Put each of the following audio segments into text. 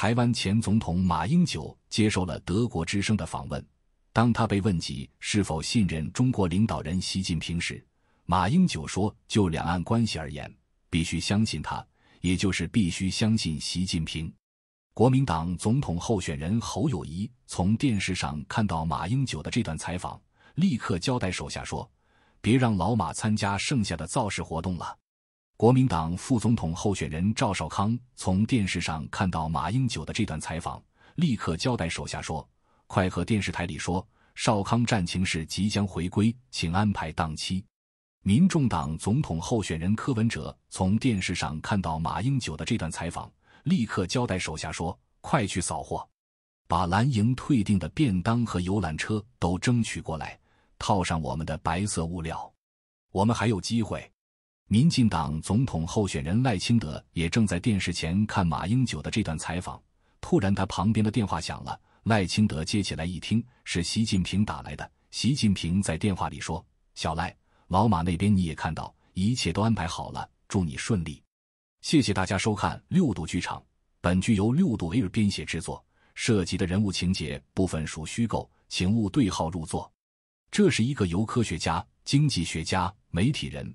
台湾前总统马英九接受了德国之声的访问。当他被问及是否信任中国领导人习近平时，马英九说：“就两岸关系而言，必须相信他，也就是必须相信习近平。”国民党总统候选人侯友谊从电视上看到马英九的这段采访，立刻交代手下说：“别让老马参加剩下的造势活动了。”国民党副总统候选人赵少康从电视上看到马英九的这段采访，立刻交代手下说：“快和电视台里说，少康战情室即将回归，请安排档期。”民众党总统候选人柯文哲从电视上看到马英九的这段采访，立刻交代手下说：“快去扫货，把蓝营退订的便当和游览车都争取过来，套上我们的白色物料，我们还有机会。”民进党总统候选人赖清德也正在电视前看马英九的这段采访。突然，他旁边的电话响了。赖清德接起来一听，是习近平打来的。习近平在电话里说：“小赖，老马那边你也看到，一切都安排好了，祝你顺利。”谢谢大家收看《六度剧场》。本剧由六度 L 编写制作，涉及的人物情节部分属虚构，请勿对号入座。这是一个由科学家、经济学家、媒体人。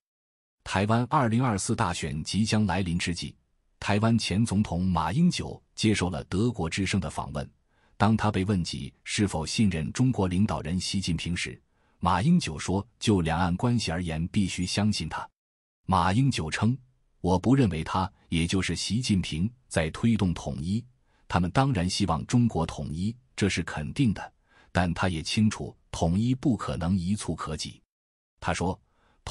台湾二零二四大选即将来临之际，台湾前总统马英九接受了德国之声的访问。当他被问及是否信任中国领导人习近平时，马英九说：“就两岸关系而言，必须相信他。”马英九称：“我不认为他，也就是习近平，在推动统一。他们当然希望中国统一，这是肯定的。但他也清楚，统一不可能一蹴可及。”他说。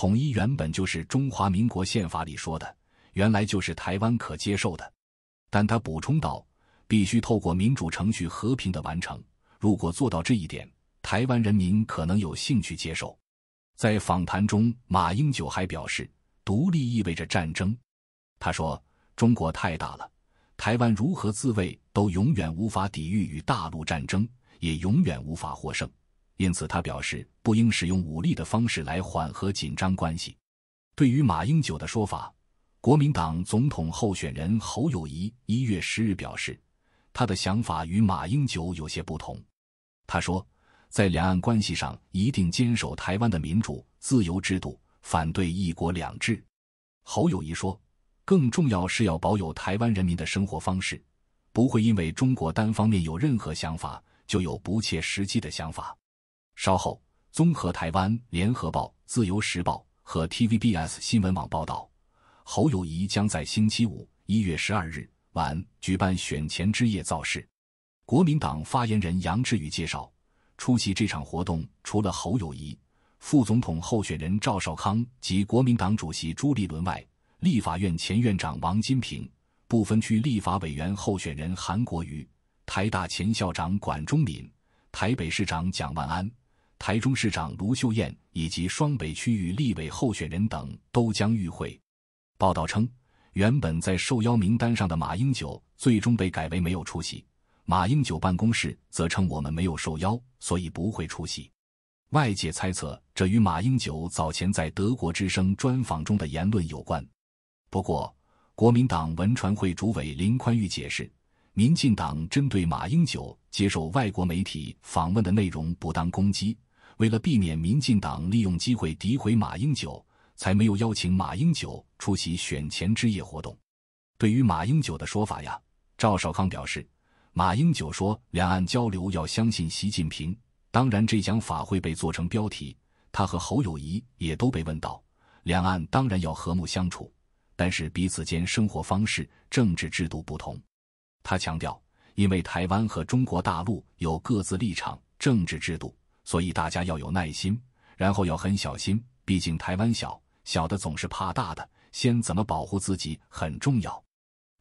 统一原本就是中华民国宪法里说的，原来就是台湾可接受的。但他补充道：“必须透过民主程序和平的完成。如果做到这一点，台湾人民可能有兴趣接受。”在访谈中，马英九还表示：“独立意味着战争。”他说：“中国太大了，台湾如何自卫都永远无法抵御与大陆战争，也永远无法获胜。”因此，他表示不应使用武力的方式来缓和紧张关系。对于马英九的说法，国民党总统候选人侯友谊一月十日表示，他的想法与马英九有些不同。他说，在两岸关系上，一定坚守台湾的民主自由制度，反对“一国两制”。侯友谊说，更重要是要保有台湾人民的生活方式，不会因为中国单方面有任何想法，就有不切实际的想法。稍后，综合台湾联合报、自由时报和 TVBS 新闻网报道，侯友谊将在星期五一月十二日晚举办选前之夜造势。国民党发言人杨志宇介绍，出席这场活动除了侯友谊、副总统候选人赵少康及国民党主席朱立伦外，立法院前院长王金平、不分区立法委员候选人韩国瑜、台大前校长管中闵、台北市长蒋万安。台中市长卢秀燕以及双北区域立委候选人等都将与会。报道称，原本在受邀名单上的马英九最终被改为没有出席。马英九办公室则称：“我们没有受邀，所以不会出席。”外界猜测这与马英九早前在德国之声专访中的言论有关。不过，国民党文传会主委林宽裕解释，民进党针对马英九接受外国媒体访问的内容不当攻击。为了避免民进党利用机会诋毁马英九，才没有邀请马英九出席选前之夜活动。对于马英九的说法呀，赵少康表示：“马英九说两岸交流要相信习近平，当然这讲法会被做成标题。他和侯友谊也都被问到，两岸当然要和睦相处，但是彼此间生活方式、政治制度不同。他强调，因为台湾和中国大陆有各自立场、政治制度。”所以大家要有耐心，然后要很小心。毕竟台湾小小的总是怕大的，先怎么保护自己很重要。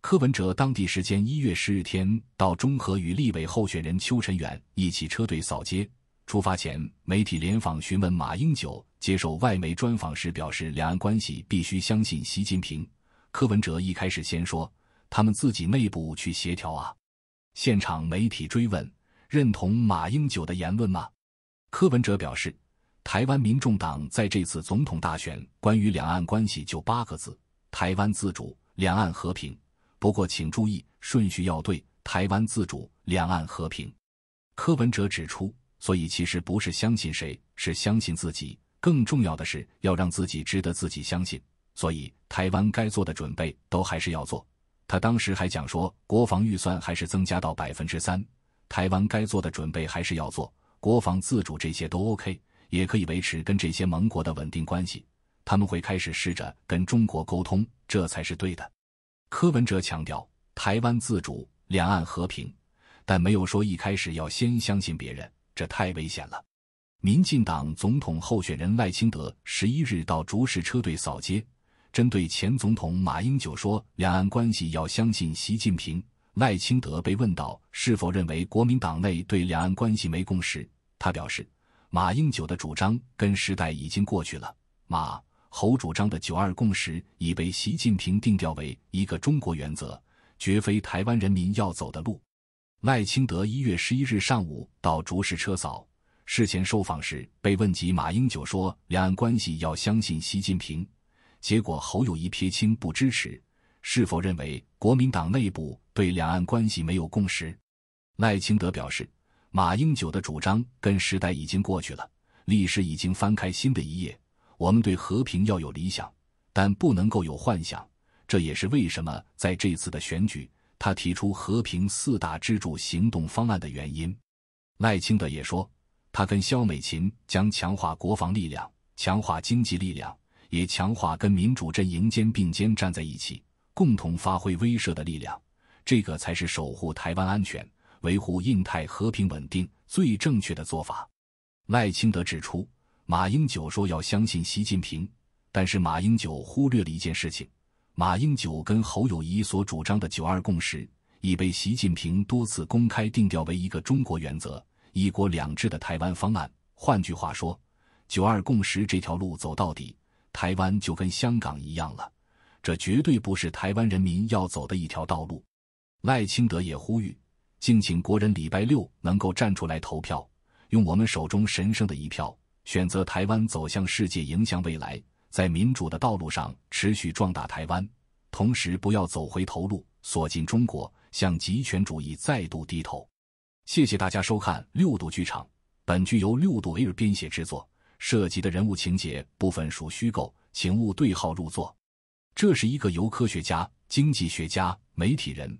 柯文哲当地时间一月十日天到中和与立委候选人邱臣远一起车队扫街。出发前，媒体联访询问马英九接受外媒专访时表示，两岸关系必须相信习近平。柯文哲一开始先说他们自己内部去协调啊。现场媒体追问：认同马英九的言论吗？柯文哲表示，台湾民众党在这次总统大选关于两岸关系就八个字：台湾自主，两岸和平。不过，请注意顺序要对，台湾自主，两岸和平。柯文哲指出，所以其实不是相信谁，是相信自己。更重要的是要让自己值得自己相信。所以，台湾该做的准备都还是要做。他当时还讲说，国防预算还是增加到百分之三，台湾该做的准备还是要做。国防自主这些都 OK，也可以维持跟这些盟国的稳定关系。他们会开始试着跟中国沟通，这才是对的。柯文哲强调台湾自主、两岸和平，但没有说一开始要先相信别人，这太危险了。民进党总统候选人赖清德十一日到竹石车队扫街，针对前总统马英九说，两岸关系要相信习近平。赖清德被问到是否认为国民党内对两岸关系没共识，他表示：“马英九的主张跟时代已经过去了，马侯主张的‘九二共识’已被习近平定调为一个中国原则，绝非台湾人民要走的路。”赖清德一月十一日上午到竹市车扫，事前受访时被问及马英九说两岸关系要相信习近平，结果侯友谊撇清不支持，是否认为国民党内部？对两岸关系没有共识，赖清德表示，马英九的主张跟时代已经过去了，历史已经翻开新的一页。我们对和平要有理想，但不能够有幻想。这也是为什么在这次的选举，他提出和平四大支柱行动方案的原因。赖清德也说，他跟肖美琴将强化国防力量，强化经济力量，也强化跟民主阵营肩并肩站在一起，共同发挥威慑的力量。这个才是守护台湾安全、维护印太和平稳定最正确的做法。赖清德指出，马英九说要相信习近平，但是马英九忽略了一件事情：马英九跟侯友谊所主张的“九二共识”已被习近平多次公开定调为一个中国原则、一国两制的台湾方案。换句话说，“九二共识”这条路走到底，台湾就跟香港一样了，这绝对不是台湾人民要走的一条道路。赖清德也呼吁，敬请国人礼拜六能够站出来投票，用我们手中神圣的一票，选择台湾走向世界，影响未来，在民主的道路上持续壮大台湾，同时不要走回头路，锁进中国，向极权主义再度低头。谢谢大家收看六度剧场，本剧由六度 air 编写制作，涉及的人物情节部分属虚构，请勿对号入座。这是一个由科学家、经济学家、媒体人。